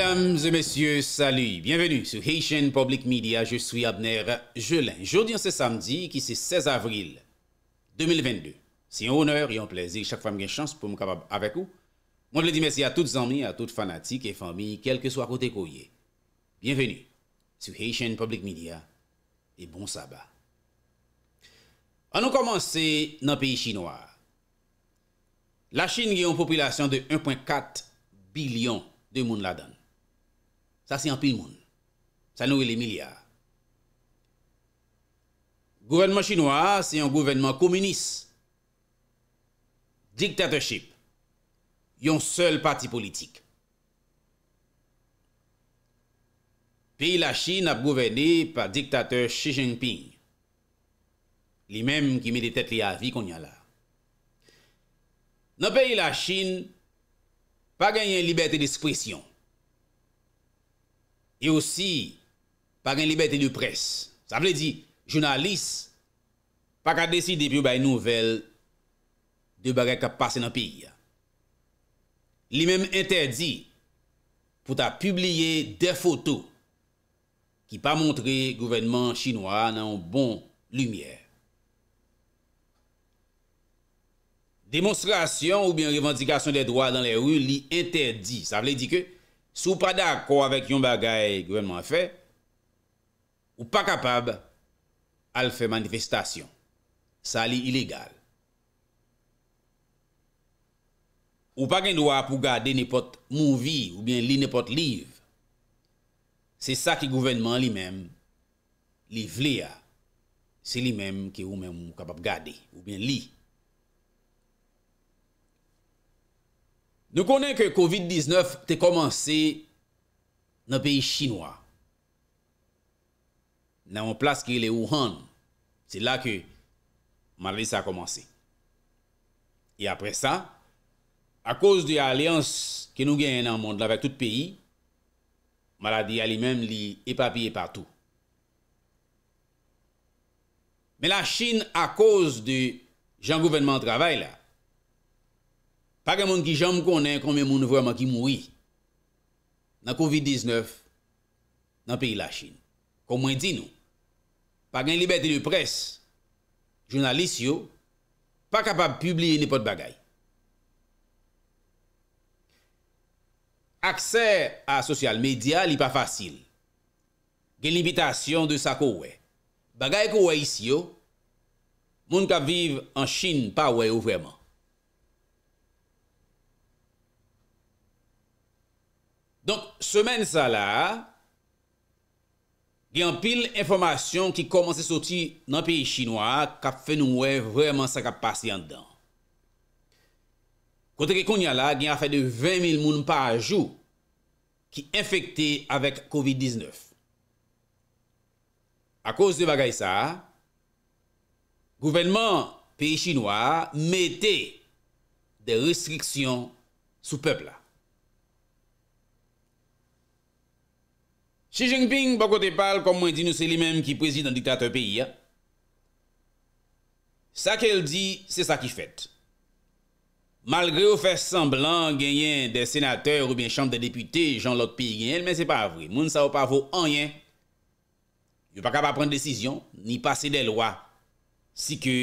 Mesdames et messieurs, salut. Bienvenue sur Haitian Public Media. Je suis Abner Jelin. Jeudi, c'est samedi, qui c'est 16 avril 2022. C'est un honneur et un plaisir. Chaque femme a une chance pour me capable avec vous. Moi, je le dis merci à toutes les amis, à toutes fanatiques et familles, quel que soit côté courrier. Bienvenue sur Haitian Public Media et bon sabbat. On va commencer dans le pays chinois. La Chine a une population de 1,4 billion de monde la donne. Sa si an pil moun. Sa nou e li milyar. Gouvernement chinois, se yon gouvernement komunis. Diktatorship. Yon sel parti politik. Pili la chine ap gouveni pa diktator Xi Jinping. Li menm ki me li tet li avi kon yon la. Nan pili la chine, pa genyen libeti diskwisyon. e osi par en libeti de pres. Sa vle di, jounalist pak a desi depyo bay nouvel de barek a pase nan piya. Li menm entedi pou ta publie de foto ki pa montre gouvernement chinois nan bon lumièr. Demonstrasyon ou bien revendikasyon de doa nan le rue li entedi. Sa vle di ke Sou pa da akou avèk yon bagay gwenman fè, ou pa kapab al fè manifestasyon. Sa li ilegal. Ou pa gen do a pou gade nepot mouvi ou bien li nepot liv. Se sa ki gwenman li menm li vle a. Se li menm ki ou menm kapab gade ou bien li. Nou konen ke COVID-19 te komanse nan peyi Chinwa. Nan moun plas ki le Wuhan. Se la ke maladi sa komanse. E apre sa, a koz di alians ke nou gen nan moun la vek tout peyi, maladi a li men li epapi e patou. Me la Chin a koz di jan gouvenman travay la, Bagay moun ki jom konen konmen moun vwa man ki moui nan COVID-19 nan peyi la Chine. Kon mwen di nou, bagay libeti de pres, jounalist yo, pa kapab publie nipot bagay. Aksè a sosyal medya li pa fasil gen limitasyon de sa kowe. Bagay kowe isyo, moun ka viv an Chine pa we ou vweman. Semen sa la, gen pil informasyon ki komanse soti nan peyi chinois kap fe noue vreman sa kap pasi an dan. Kote ke konya la, gen afe de 20 000 moun pa ajou ki efekte avek COVID-19. A koz de bagay sa, gouvenman peyi chinois mette de restriksyon sou pepla. Xi Jinping, bako te pal, kom mwen di nou se li menm ki prezid an diktat an peyi ya. Sa ke el di, se sa ki fet. Malgre ou fe semblan genyen de senater ou bien chante de depute, jen l'ot peyi genyen, men se pa avwe. Moun sa ou pa avwe an yen. Yo pa kaba pren de desizyon, ni pase de lwa. Si ke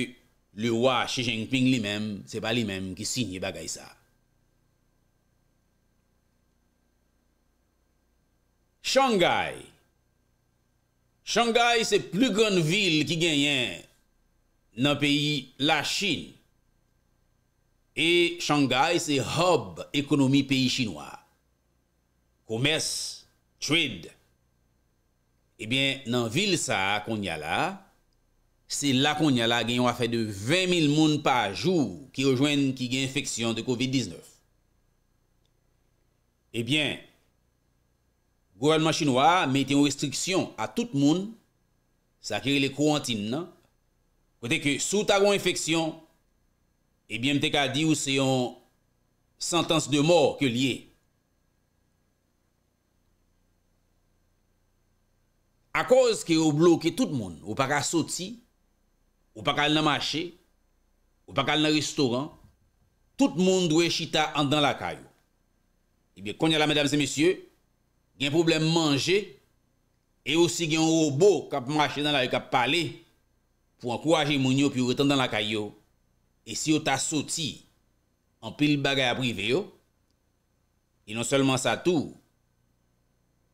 lwa Xi Jinping li menm, se pa li menm ki sinye bagay sa. Shangay. Shangay se plu goun vil ki genyen nan peyi la Chin. E Shangay se hob ekonomi peyi Chinwa. Komès, trade. Ebyen eh nan vil sa akon yala, se la akon yala genyon afe de 20 000 moun pa jou ki ojwen ki genye infeksyon de COVID-19. Ebyen, eh Gouralman chinois mette yon restriksyon non? eh eh a tout moun, sa kere le kouantine nan, kote ke sou ta kon infeksyon, e bie mte ka di ou se yon santans de mor ke liye. A koz ke ou bloke tout moun, ou pa ka soti, ou pa kal na mache, ou pa kal na restoran, tout moun dwe chita andan la kayo. E bie konya la mèdames et messieurs, gen problem manje, e osi gen robo kap mwache dan la yo kap pale, pou an kouaje moun yo pi ou retan dan la kay yo, e si yo ta soti, an pil bagay aprive yo, e non selman sa tou,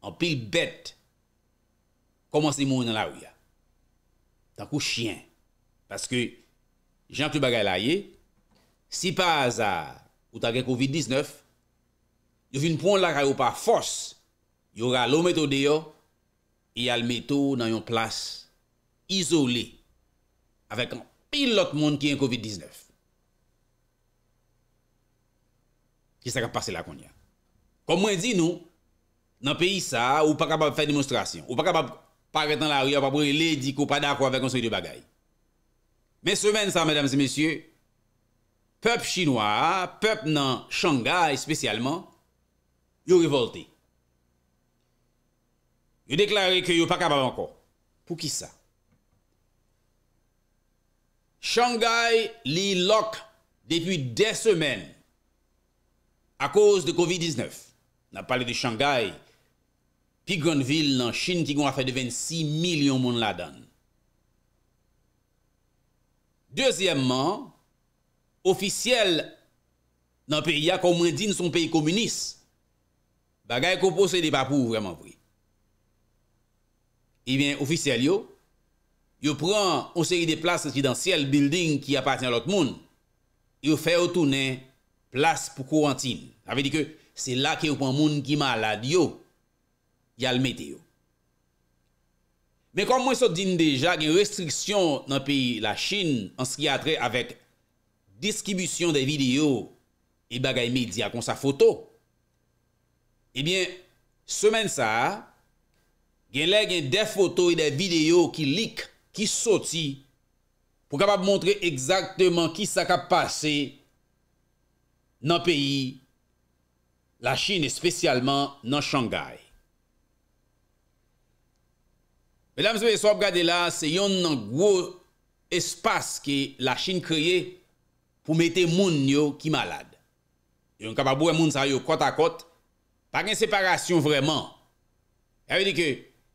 an pil bet, koman se moun nan la yo ya. Tan kou chien, paske jan pou bagay la yo, si pa azar ou ta gen COVID-19, yo vin proun la kay yo pa fos, Yor a lo meto de yo, e al meto nan yon plas izole avèk an pil lot moun ki yon COVID-19. Ki sa kap pase la kon ya? Kom mwen di nou, nan peyi sa, ou pa kapap fè demonstrasyon, ou pa kapap paret nan la riyan, pa pou re lè di ko pa da kwa vè kon soy de bagay. Mè semen sa, mèdames et messieurs, pep chinois, pep nan Shanghai spesialman, yo revolte. Yo deklari ki yo pa kababanko. Pou ki sa? Shangay li lok depi de semen a koz de COVID-19. Na pale de Shangay, pi grand vil nan Chin ki gwa fè de 26 milyon moun la dan. Dezyèmman, ofisyel nan pe ya kon mwen din son peyi komyunis, bagay ko pose de papou vreman vwi. Ebyen, eh ofisyal yo, yo pran onseri de plas asidansyel, building ki apatin alot moun, yo fe otounen plas pou kouwantin. Avedi ke, se la ke yo pon moun ki malad yo, yalmete yo. Men kom mwen sot din deja gen restriksyon nan pi la Chin, ans ki atre avek diskibisyon de video e bagay media kon sa foto, ebyen, eh semen sa a, gen lè gen dè foto e dè video ki lik, ki soti, pou kapap montre ekzaktèman ki sa kap pase nan peyi, la chine espesyalman nan Shangay. Mèdame sebe, sou ap gade la, se yon nan gwo espase ki la chine kriye pou mette moun yo ki malade. Yon kapap bouwe moun sa yo kot a kot, pa gen separasyon vreman. Ya wè di ke,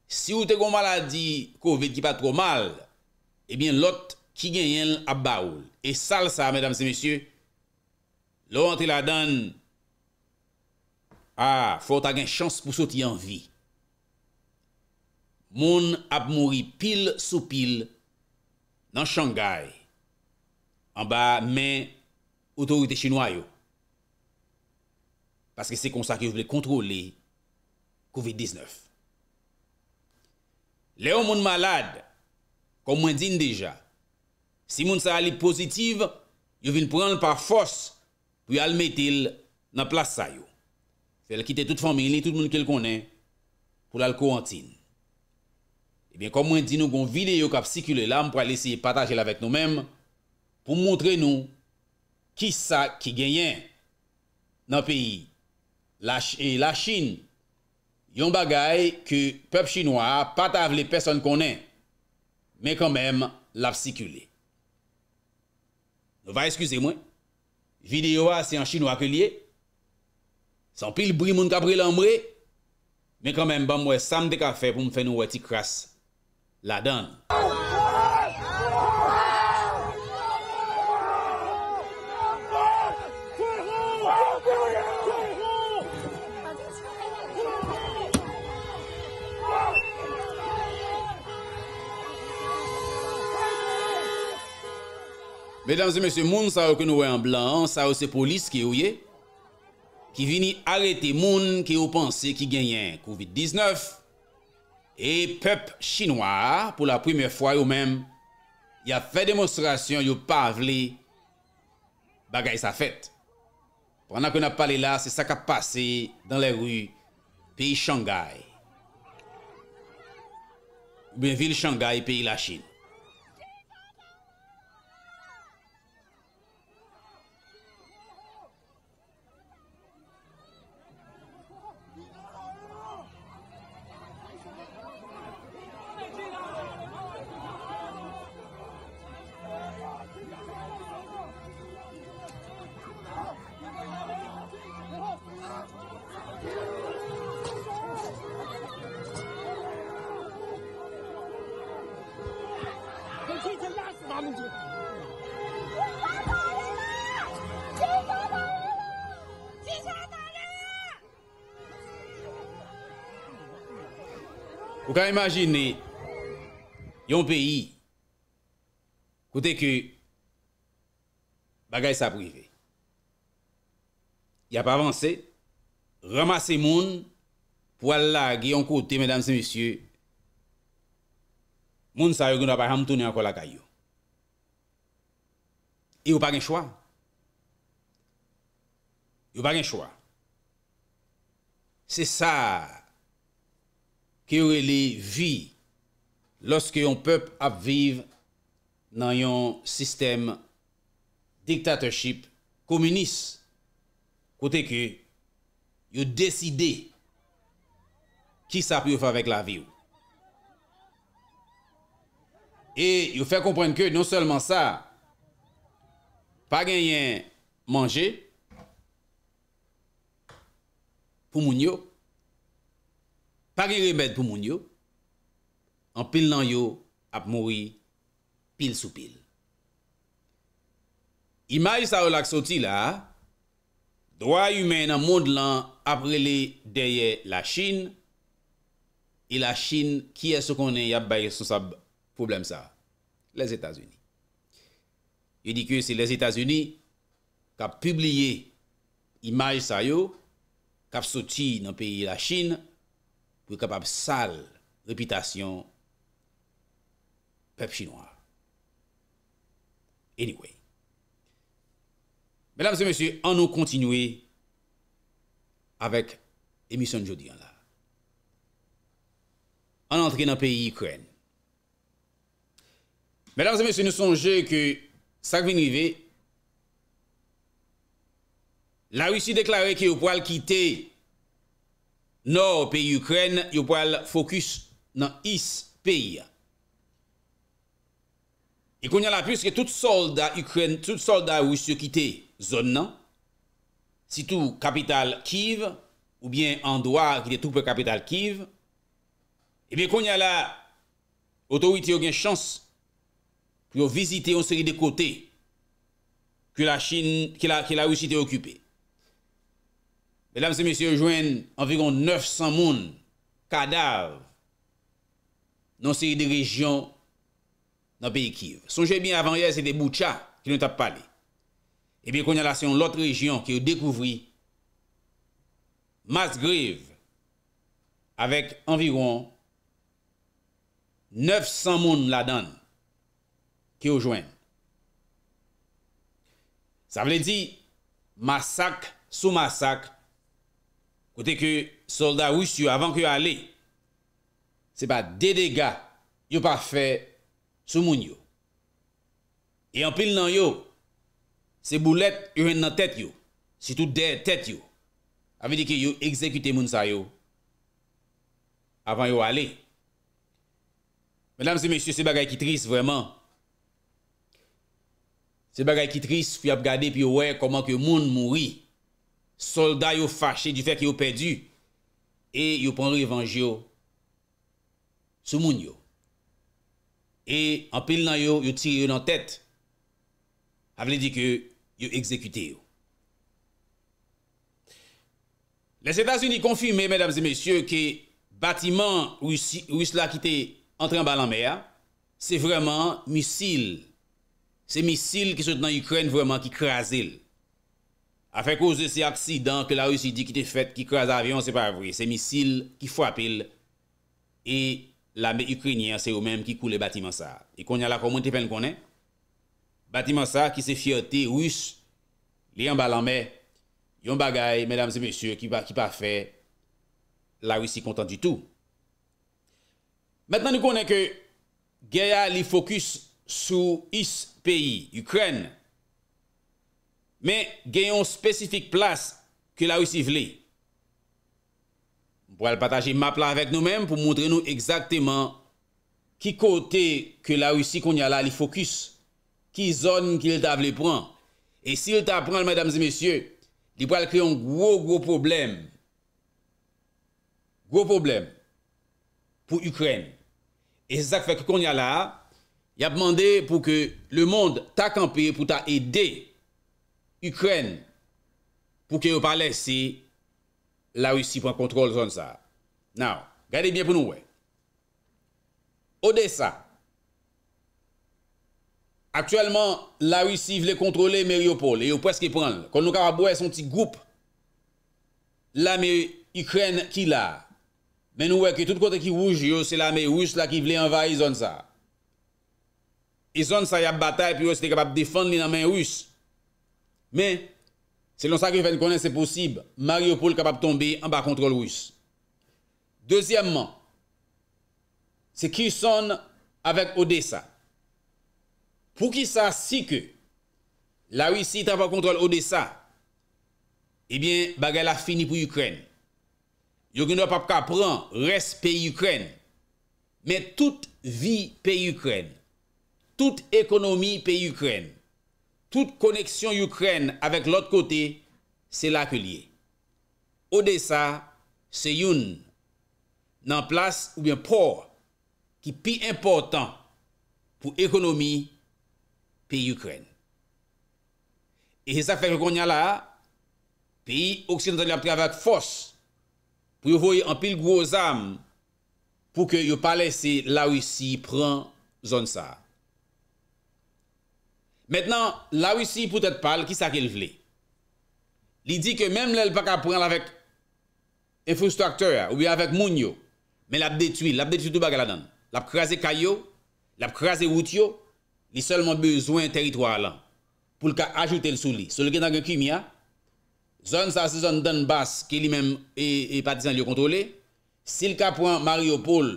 Si ou te kon maladi kovid ki pa tro mal, ebyen lot ki genyen ap baoul. E sal sa, medam se mesye, lor an tri la dan, a, fote agen chans pou soti an vi. Moun ap mori pil sou pil nan Shangay, an ba men otorite chinois yo. Paske se konsa ki ou ble kontrole kovid diznef. Le ou moun malade, kon mwen din deja, si moun sa alip pozitiv, yo vin pranl pa fos pou almetil nan plasa yo. Fèl kite tout fomini, tout moun kel konen pou lal kouantin. Ebyen eh kon mwen din nou gon vide yo kap sikile lam pou alisi patajel avèk nou mèm pou montre nou ki sa ki genyen nan peyi la chine. Yon bagay ke pep chinois pa ta avle peson konen, men kon men la psikule. Nou va eskuse mwen, videyo ase an chinois ke liye, san pil brimoun ka prelambre, men kon men ban mwen sam de kafe pou m fen nou weti kras la dan. Mesdames et messieurs, moun sa ou ke nou wè an blan, sa ou se polis ki ou ye, ki vini arete moun ki ou pense ki genyen COVID-19. Et pep chinois, pou la primer fwa yo mèm, ya fè demonstrasyon yo pavle bagay sa fèt. Pwana ke nou ap pale la, se sa ka pase dan le ru, peyi Shanghai. Ben vil Shanghai, peyi la Chine. Ou ka imajine yon peyi koute ki bagay sa prive. Ya pa avanse, ramase moun pou al la ge yon koute, medan se misye. Moun sa yo goun apay ham touni anko la kayo. E yo pa gen chwa. Yo pa gen chwa. Se sa... ki ou e li vi loske yon pep ap viv nan yon sistem diktatorship komunis. Kote ke, yon deside ki sape yon favek la vi ou. E yon fè kompren ke, non selman sa, pa genyen manje, pou moun yon, pa ki rebet pou moun yo, an pil nan yo ap mouri pil sou pil. Imaj sa yo lak soti la, drwa yu men an moun lan ap rele deye la Chin, e la Chin ki es se konen yap baye sou sa problem sa, les Etats-Unis. Yo di ki se les Etats-Unis kap publie imaj sa yo, kap soti nan peyi la Chin, pou e kapab sal repitasyon pep chinois. Anyway. Mesdames et messieurs, an nou kontinoui avèk emisyon jodi an la. An antre nan peyi yikwen. Mesdames et messieurs, nou sonje ki sa kvin yive, la russi deklarè ki ou pwal kite Nor peyi Ukren yo pou al fokus nan is peyi. E kon yal apus ke tout solda Ukren, tout solda ou is yo kite zon nan, si tou kapital Kiev ou bien Andouar ki te tou pe kapital Kiev, e bi kon yal a otowite yon gen chans pou yo vizite yon seri de kote ki la ou is yo kite okupi. Mesdames et messieurs, yo jwen anviron 900 moun kadav nan siri de region nan peyi Kiev. Sonje bin avan yè, se de Boucha ki nou tap pale. E eh bin konye lasyon lout region ki yo dekouvri mas griv avek anviron 900 moun la dan ki yo jwen. Sa vle di masak sou masak Ote ke soldat wish yo avan ke yo ale, se ba dedega yo pa fe sou moun yo. E an pil nan yo, se boulet yo en nan tet yo, se tout der tet yo, avi di ke yo ekzekute moun sa yo avan yo ale. Medanm se monsi se bagay kitris vreman, se bagay kitris fuy ap gade pi yo wey koman ke moun mouri. Soldat yo fache di fèk yo pèdu E yo pon revanj yo Sou moun yo E anpil nan yo yo tire yo nan tèt Avle di ke yo ekzekute yo Les Etats-Unis confirme, mesdames et messieurs, Ke batiman ou isla ki te entran balan mer Se vreman misil Se misil ki sot nan Ukraine vreman ki krasil Se misil Afè kouze se aksidant ke la Rusi di ki te fèt ki kras avyon se pa avri. Se misil ki fwa pil. E l'ame Ukrinien se ou mèm ki kou le batiman sa. E konye la pou mwen te pen konen. Batiman sa ki se fiyote Rus. Li yon balanme. Yon bagay, mèdames et messieurs, ki pa fè. La Rusi kontant du tout. Mètenan nou konen ke Gaya li fokus sou is peyi Ukreni. men genyon spesifik plas ke la russi vle. Mwen pou al pataje map la avèk nou men pou moun dre nou ekzakteman ki kote ke la russi kon yal la li fokus, ki zon ki l ta vle pran. E si l ta pran, madame zi mesye, li pou al kreyon gwo gwo problem. Gwo problem pou Ukren. E se sak fek kon yal la, y ap mande pou ke le mond ta kampe pou ta edè Ukren pou ke yo pale si la russi pon kontrol zon sa. Nou, gade bie pou nou we. Odessa. Aktuellement, la russi vle kontrole Meriopol e yo preske pon. Kon nou ka wabwe son ti goup. La meri Ukren ki la. Men nou we ki tout kote ki wouj yo se la meri russ la ki vle envaye zon sa. E zon sa ya batay pi yo se te kapap defan li nan meri russi. Men, selon sa ki fèl konen se posib, Mariupol kapap tombe an ba kontrol Rus. Dezyèmman, se ki son avèk Odessa. Pou ki sa si ke la Rusi tapak kontrol Odessa, ebyen eh bagè la fini pou Ukren. Yo gen nou pap kapran, res pe Ukren. Men tout vi pe Ukren. Tout ekonomi pe Ukren. Tout koneksyon Ukraine avek lot kote, se la ke liye. O de sa, se youn nan plas oubyen por ki pi important pou ekonomi pi Ukraine. E se sa fek yon kon nya la, pi oksyen ton li apre avak fos pou yo voye an pil gwo zam pou ke yo pa lese la ou si yi pren zon sa a. Mètenan, la wisi pou tèt pal ki sa ke l vle. Li di ke mèm lè l pa ka pran l avèk infrastrateur ou avèk moun yo, mè l ap detui, l ap detui tout baga l adan. L ap krasè kayo, l ap krasè wout yo, li selman bezwen teritwa lan pou l ka ajoute l sou li. Se l genan gen kimi a, zon sa se zon dan bas ke li mèm e patizan li yo kontrole, si l ka pran Mario Paul,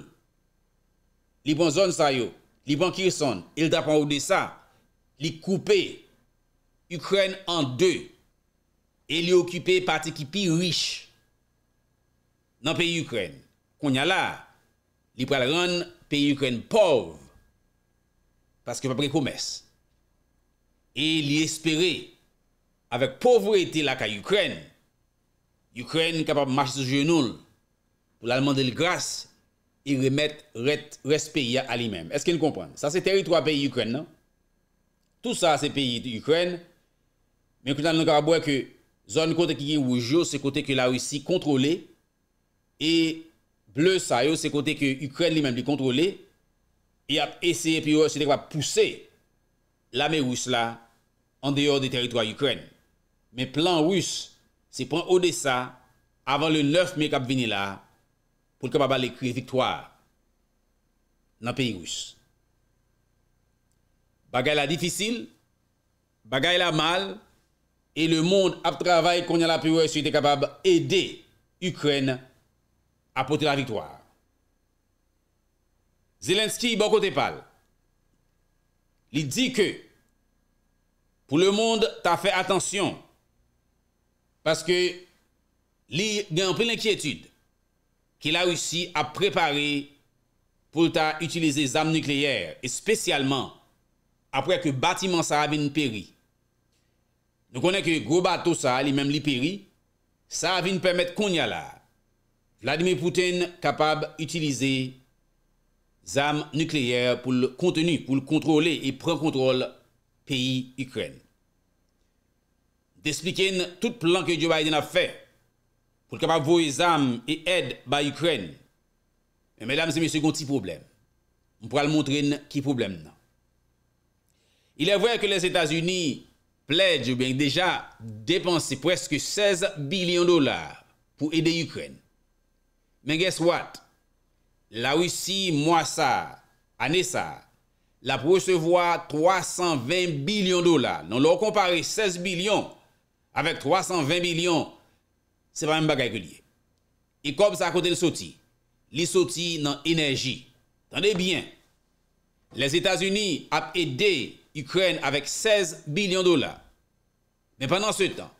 li pon zon sa yo, li pon Kirson, il ta pran ou de sa, li koupe Ukren an de e li okupe pati ki pi rich nan pe Ukren. Kon ya la, li pral ron pe Ukren pov paske pa pre koumes. E li espere avek povreti la ka Ukren, Ukren kapap mach se genoul pou l'alman de l'gras e remet respe ya alimem. Eske li kompren? Sa se teritwa pe Ukren, non? nan? tout sa se peyi di Ukren, men koutan nan karabouè ke zon kote ki yi woujou, se kote ke la Rusi kontrole, e ble sa yo se kote ke Ukren li men di kontrole, e ap eseye pi yo se dek pa pousse la me wous la, an deyor de teritwa Ukren. Men plan wous se pren Odessa, avan le 9 me kap vini la, pou l ka pa ba le kriye viktoar nan peyi wous. Bagay la difficile, bagay la mal, et le monde a travaillé qu'on a la plus si capable d'aider Ukraine à porter la victoire. Zelensky, bon côté parle. Il dit que pour le monde, t'as fait attention parce que il y a un l'inquiétude qu'il a réussi à préparer pour utiliser les armes nucléaires et spécialement apre ke batiman sa avin peri. Nou konen ke groba tosa li mem li peri, sa avin permèt kon yala Vladimir Poutine kapab itilize zam nukleer pou l'kontenu, pou l'kontrole e prekontrole peyi Ukren. Despliken tout plan ke Djovaidina fe pou l'kapab vouye zam e ed ba Ukren. Men, mesdames et messieurs, kon ti problem. Mpwa l montren ki problem nan. il e vwen ke les Etats-Unis plej ou ben deja depansi preske 16 bilion dolar pou ede Ukren. Men guess what? La Ouissi, Mouassa, Anessa, la pou recevoi 320 bilion dolar. Non lor kompare 16 bilion avèk 320 bilion, se pa mwen bagay ke liye. E kom sa akote li soti. Li soti nan enerji. Tande bien, les Etats-Unis ap ede Ukren avèk 16 bilyon dolar. Men pandan se tan,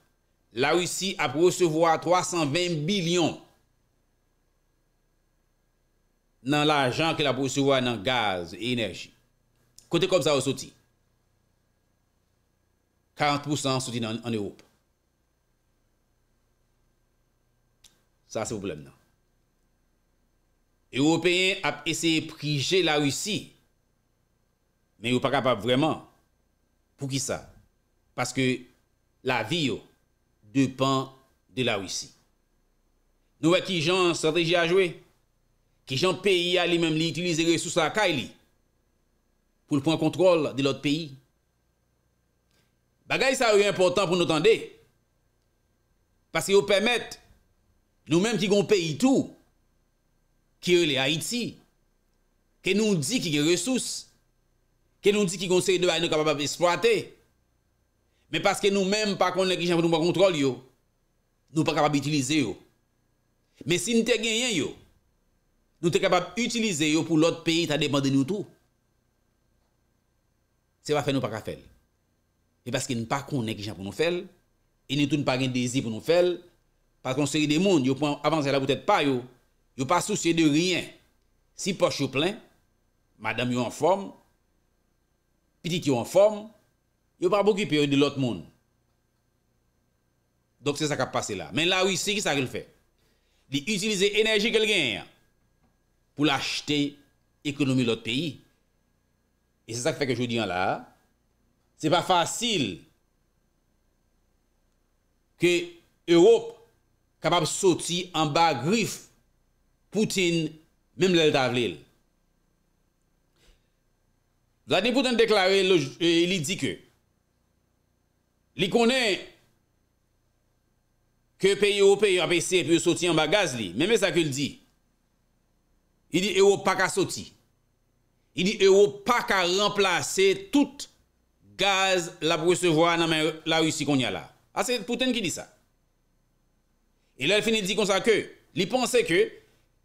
la Rusi ap rousevo a 320 bilyon nan l'ajan ke la rousevo a nan gaz e enerji. Kote kom sa ou soti. 40% soti nan Europe. Sa se poublem nan. Europeyen ap ese prije la Rusi Men yo pa kapap vreman pou ki sa. Paske la vi yo depan de la wisi. Nou ve ki jan strategi a jwe. Ki jan peyi a li mem li itulize resous a ka li. Pou l'pon kontrol de lot peyi. Bagay sa yo yon portan pou nou tande. Paske yo pemet nou mem ki gon peyi tou. Ki yo le Haiti. Ke nou di ki gen resous. Kè nou di ki konseri devay nou kapabab esploate. Mè paske nou mèm pa konen ki jan pou nou pa kontrol yo. Nou pa kapabab itilize yo. Mè si nou te genyen yo. Nou te kapabab itilize yo pou l'ot peyi ta depande nou tou. Se va fè nou pa ka fèl. Mè paske nou pa konen ki jan pou nou fèl. E nou tou nou pa gen dizi pou nou fèl. Pa konseri de moun yo pou avansè la boutèt pa yo. Yo pa souciye de riyen. Si poche yo plen. Madame yo en form. Mè paske nou mèm. piti ki yon form, yon pa bokipi yon de lot moun. Dok se sa ka pase la. Men la ou se ki sa ke l fe? Li utilize enerji ke l gen ya, pou l achete ekonomi lot peyi. E se sa ki fe ke jodi yon la, se pa fasil ke Europe kapab soti an ba grif Poutine mem lel tavlel. Zaten Pouten deklare e, li di ke, li konen ke peye ou peye apese peye soti an bagaz li, mè mè sa ke li di, li di e ou pa ka soti, li di e ou pa ka remplase tout gaz la pou se vwa nan mè la russi kon yala. Ase Pouten ki di sa. E lè finit di kon sa ke, li ponse ke,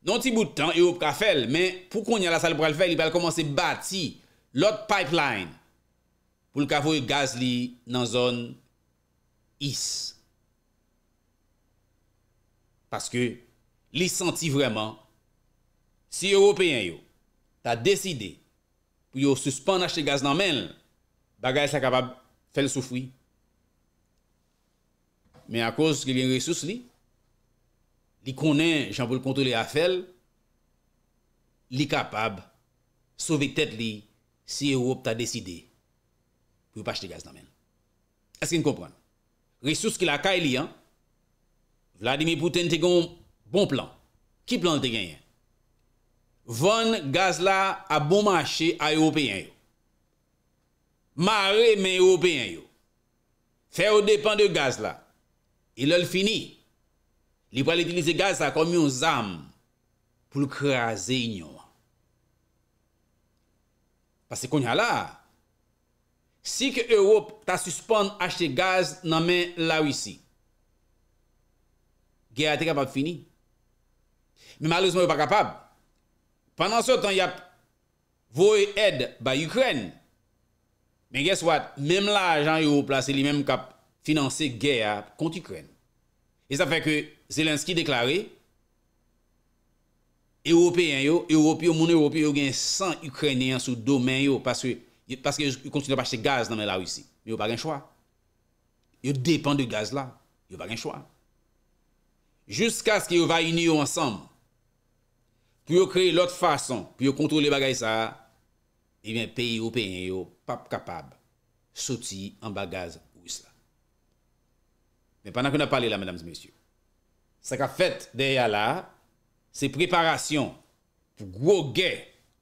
non ti boutan e ou pa ka fel, men pou kon yala sal pou al fel, li pa al komanse bati lot pipeline pou l'kavoy gaz li nan zon is. Paske, li senti vreman, si Européen yo, ta deside pou yo suspande achete gaz nan men, bagay sa kapab fel soufri. Me a koz ki li resus li, li konen jamboul kontole a fel, li kapab souvi tet li si Europe ta deside pou pa chete gaz nan men. Askin kompran? Ressous ki la ka e li an, Vladimir Pouten te kon bon plan. Ki plan te genyen? Von gaz la a bon mache a European yo. Mare men European yo. Fè ou depan de gaz la. Il lòl fini. Li pral itilize gaz la kom yon zam pou l krasen yon. Pase konja la, si ke Europe ta suspon achete gaz nan men la wisi, Geya te kapap fini. Men malouzman yo pa kapap. Panan sotan yap vouye ed ba Ukraine, men guess what, menm la ajan yo plase li menm kap finanse Geya konti Ukraine. E sa feke Zelenski deklare, European yo, mon European yo gen 100 Ukranian sou domen yo paske yo kontine pa chete gaz nan men la ou yisi. Yo pa gen chwa. Yo depan de gaz la, yo pa gen chwa. Jusk aske yo va yini yo ansam, pou yo kreye lot fason, pou yo kontrole bagay sa, e ven peye yo peyen yo pap kapab, soti an bagaz ou isla. Men panan kon a pale la, men damse mesyou, sa ka fet deya la, se preparasyon pou gwo gè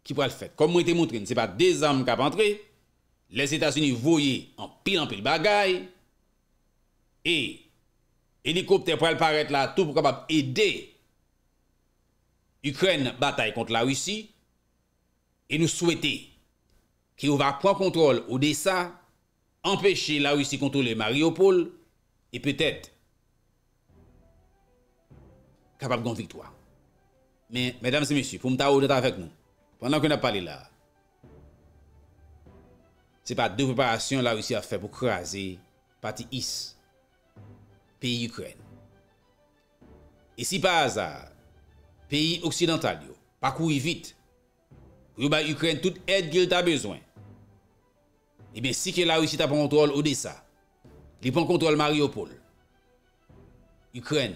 ki pou al fèt. Kom mwen te moutre, ne se pa de zanm kap antre, les Etats-Unis voyè an pil an pil bagay, e helikopter pou al paret la, tou pou kap ap ede Ukren batay kont la Ouissi, e nou souwete ki ou va pran kontrol ou desa, empèche la Ouissi kontrol le Mariupol, e pèt et kap ap gon vitwa. Men, men dam se mesyu, pou mta ou deta vek nou. Pendan kwen ap pale la. Se pa de preparasyon la ou si a fe pou kraze pati is. Pei Ukren. E si pa azar, pei oksidental yo, pa koui vit. Kwen yo ba Ukren tout et gil ta bezwen. E ben si ke la ou si ta pon kontrol Odessa. Li pon kontrol Mariupol. Ukren.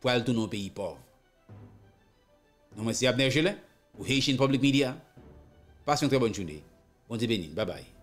Po al tou nou pei pov. Nou mwen si apnerje le ou Haitian Public Media. Pasyon trebon chunde. Bonte benin. Babay.